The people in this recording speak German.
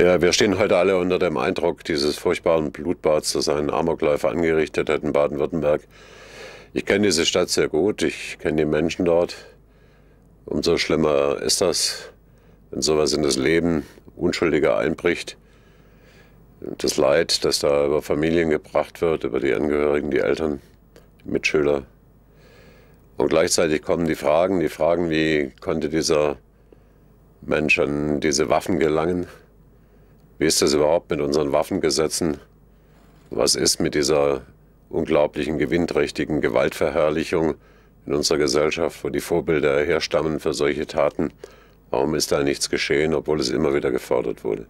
Ja, wir stehen heute alle unter dem Eindruck dieses furchtbaren Blutbads, das einen Amokläufer angerichtet hat in Baden-Württemberg. Ich kenne diese Stadt sehr gut, ich kenne die Menschen dort. Umso schlimmer ist das, wenn sowas in das Leben Unschuldiger einbricht. Das Leid, das da über Familien gebracht wird, über die Angehörigen, die Eltern, die Mitschüler. Und gleichzeitig kommen die Fragen, die Fragen, wie konnte dieser Mensch an diese Waffen gelangen? Wie ist das überhaupt mit unseren Waffengesetzen? Was ist mit dieser unglaublichen gewinnträchtigen Gewaltverherrlichung in unserer Gesellschaft, wo die Vorbilder herstammen für solche Taten? Warum ist da nichts geschehen, obwohl es immer wieder gefordert wurde?